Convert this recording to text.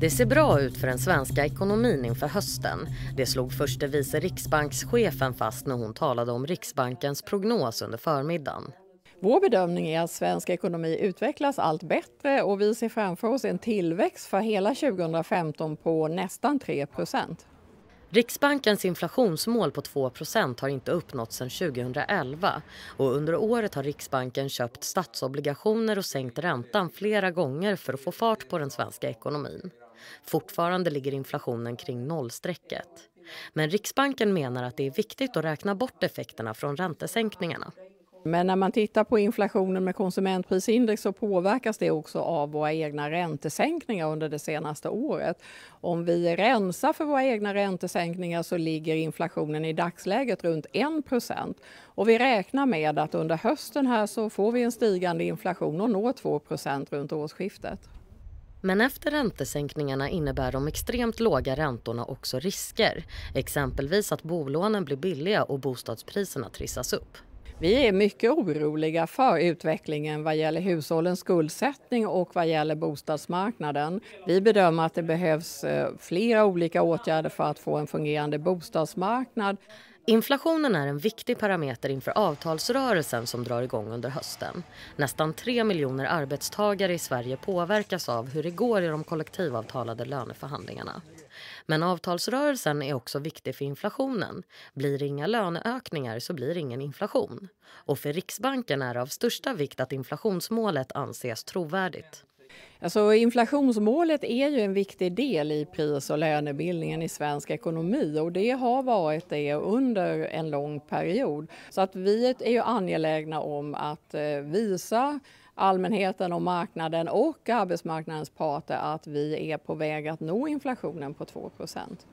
Det ser bra ut för den svenska ekonomin inför hösten. Det slog förste vice riksbankschefen fast när hon talade om Riksbankens prognos under förmiddagen. Vår bedömning är att svensk ekonomi utvecklas allt bättre och vi ser framför oss en tillväxt för hela 2015 på nästan 3 Riksbankens inflationsmål på 2 har inte uppnåtts sedan 2011 och under året har Riksbanken köpt statsobligationer och sänkt räntan flera gånger för att få fart på den svenska ekonomin. Fortfarande ligger inflationen kring nollstrecket. Men Riksbanken menar att det är viktigt att räkna bort effekterna från räntesänkningarna. Men när man tittar på inflationen med konsumentprisindex så påverkas det också av våra egna räntesänkningar under det senaste året. Om vi rensar för våra egna räntesänkningar så ligger inflationen i dagsläget runt 1 och vi räknar med att under hösten här så får vi en stigande inflation och når 2 runt årsskiftet. Men efter räntesänkningarna innebär de extremt låga räntorna också risker. Exempelvis att bolånen blir billiga och bostadspriserna trissas upp. Vi är mycket oroliga för utvecklingen vad gäller hushållens skuldsättning och vad gäller bostadsmarknaden. Vi bedömer att det behövs eh, flera olika åtgärder för att få en fungerande bostadsmarknad. Inflationen är en viktig parameter inför avtalsrörelsen som drar igång under hösten. Nästan 3 miljoner arbetstagare i Sverige påverkas av hur det går i de kollektivavtalade löneförhandlingarna. Men avtalsrörelsen är också viktig för inflationen. Blir det inga löneökningar så blir det ingen inflation. Och för Riksbanken är det av största vikt att inflationsmålet anses trovärdigt. Alltså, inflationsmålet är ju en viktig del i pris och lönebildningen i svensk ekonomi och det har varit det under en lång period. Så att vi är ju angelägna om att eh, visa allmänheten och marknaden och arbetsmarknadens parter att vi är på väg att nå inflationen på 2 procent.